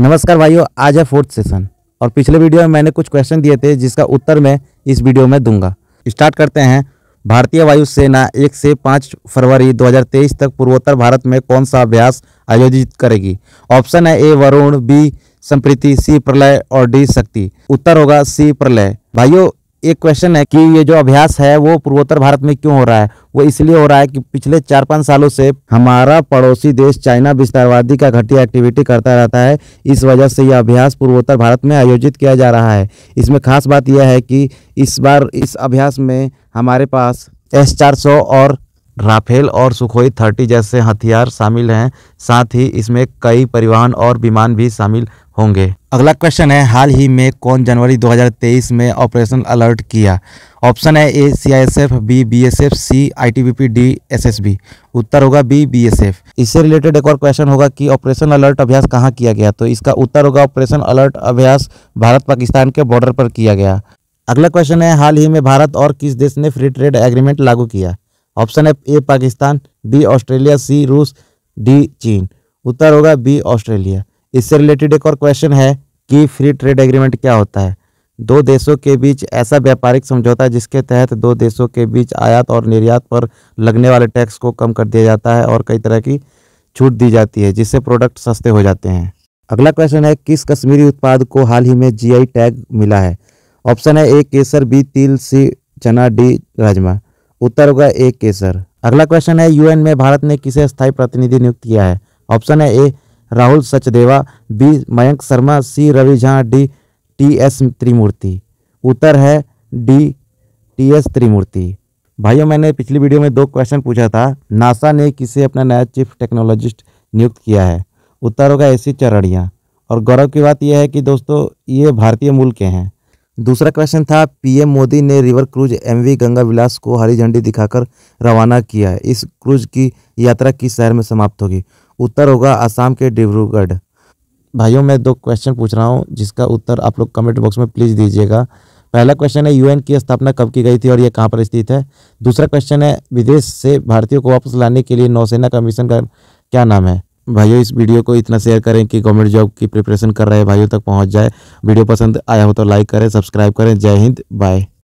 नमस्कार भाइयों आज है फोर्थ सेशन और पिछले वीडियो में मैंने कुछ क्वेश्चन दिए थे जिसका उत्तर मैं इस वीडियो में दूंगा स्टार्ट करते हैं भारतीय वायुसेना एक से पाँच फरवरी 2023 तक पूर्वोत्तर भारत में कौन सा अभ्यास आयोजित करेगी ऑप्शन है ए वरुण बी संप्रीति सी प्रलय और डी शक्ति उत्तर होगा सी प्रलय भाइयों एक क्वेश्चन है कि ये जो अभ्यास है वो पूर्वोत्तर भारत में क्यों हो रहा है वो इसलिए हो रहा है कि पिछले चार पाँच सालों से हमारा पड़ोसी देश चाइना विस्तारवादी का घटिया एक्टिविटी करता रहता है इस वजह से यह अभ्यास पूर्वोत्तर भारत में आयोजित किया जा रहा है इसमें खास बात यह है कि इस बार इस अभ्यास में हमारे पास एस चार सौ और राफेल और सुखोई थर्टी जैसे हथियार शामिल हैं साथ ही इसमें कई परिवहन और विमान भी शामिल होंगे अगला क्वेश्चन है हाल ही में कौन जनवरी 2023 में ऑपरेशन अलर्ट किया ऑप्शन है A C I S F B B S F C I T B P D S S B उत्तर होगा बी बी एस एफ इससे रिलेटेड एक और क्वेश्चन होगा कि ऑपरेशन अलर्ट अभ्यास कहाँ किया गया तो इसका उत्तर होगा ऑपरेशन अलर्ट अभ्यास भारत पाकिस्तान के बॉर्डर पर किया गया अगला क्वेश्चन है हाल ही में भारत और किस देश ने फ्री ट्रेड एग्रीमेंट लागू किया ऑप्शन है A Pakistan B Australia C रूस डी चीन उत्तर होगा बी ऑस्ट्रेलिया इससे रिलेटेड एक और क्वेश्चन है कि फ्री ट्रेड एग्रीमेंट क्या होता है दो देशों के बीच ऐसा व्यापारिक समझौता जिसके तहत दो देशों के बीच आयात और निर्यात पर लगने वाले टैक्स को कम कर दिया जाता है और कई तरह की छूट दी जाती है जिससे प्रोडक्ट सस्ते हो जाते हैं अगला क्वेश्चन है किस कश्मीरी उत्पाद को हाल ही में जीआई टैग मिला है ऑप्शन है ए केसर बी तिल सी चना डी राजमा उत्तर होगा ए केसर अगला क्वेश्चन है यूएन में भारत ने किसे स्थायी प्रतिनिधि नियुक्त किया है ऑप्शन है A Rahul Sachdeva B Mayank Sharma C Ravi Jha D T S Trimurti उत्तर है डी टी एस त्रिमूर्ति भाइयों मैंने पिछली वीडियो में दो क्वेश्चन पूछा था नासा ने किसे अपना नया चीफ टेक्नोलॉजिस्ट नियुक्त किया है उत्तर होगा ए सी चरणिया और गौरव की बात यह है कि दोस्तों ये भारतीय मूल के हैं दूसरा क्वेश्चन था पीएम मोदी ने river cruise MV Ganga Vilas को हरी झंडी दिखाकर रवाना किया है इस क्रूज की यात्रा किस शहर में समाप्त होगी उत्तर होगा आसाम के डिब्रूगढ़ भाइयों मैं दो क्वेश्चन पूछ रहा हूँ जिसका उत्तर आप लोग कमेंट बॉक्स में प्लीज़ दीजिएगा पहला क्वेश्चन है यूएन की स्थापना कब की गई थी और यह कहाँ पर स्थित है दूसरा क्वेश्चन है विदेश से भारतीयों को वापस लाने के लिए नौसेना कमीशन का क्या नाम है भाइयों इस वीडियो को इतना शेयर करें कि गवर्नमेंट जॉब की प्रिपरेशन कर रहे भाइयों तक पहुँच जाए वीडियो पसंद आया हो तो लाइक करें सब्सक्राइब करें जय हिंद बाय